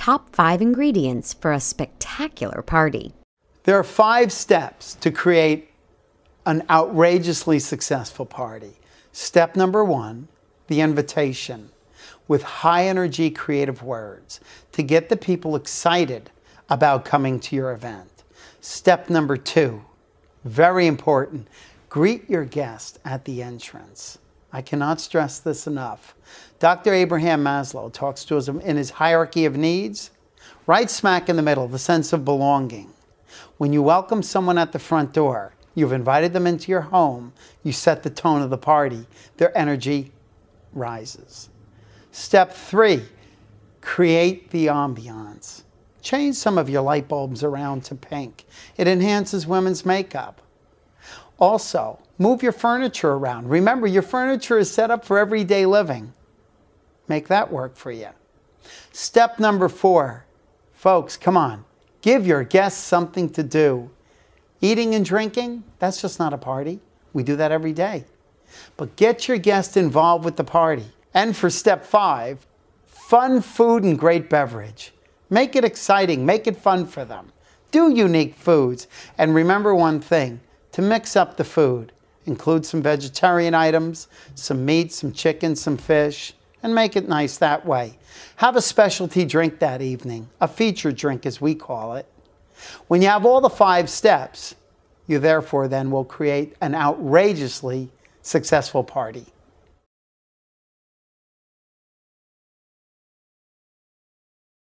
top five ingredients for a spectacular party. There are five steps to create an outrageously successful party. Step number one the invitation with high energy creative words to get the people excited about coming to your event. Step number two, very important, greet your guest at the entrance. I cannot stress this enough. Dr. Abraham Maslow talks to us in his hierarchy of needs, right smack in the middle, the sense of belonging. When you welcome someone at the front door, you've invited them into your home, you set the tone of the party, their energy rises. Step three, create the ambiance. Change some of your light bulbs around to pink. It enhances women's makeup. Also, move your furniture around. Remember, your furniture is set up for everyday living. Make that work for you. Step number four, folks, come on, give your guests something to do. Eating and drinking, that's just not a party. We do that every day. But get your guests involved with the party. And for step five, fun food and great beverage. Make it exciting, make it fun for them. Do unique foods. And remember one thing to mix up the food. Include some vegetarian items, some meat, some chicken, some fish, and make it nice that way. Have a specialty drink that evening, a feature drink as we call it. When you have all the five steps, you therefore then will create an outrageously successful party.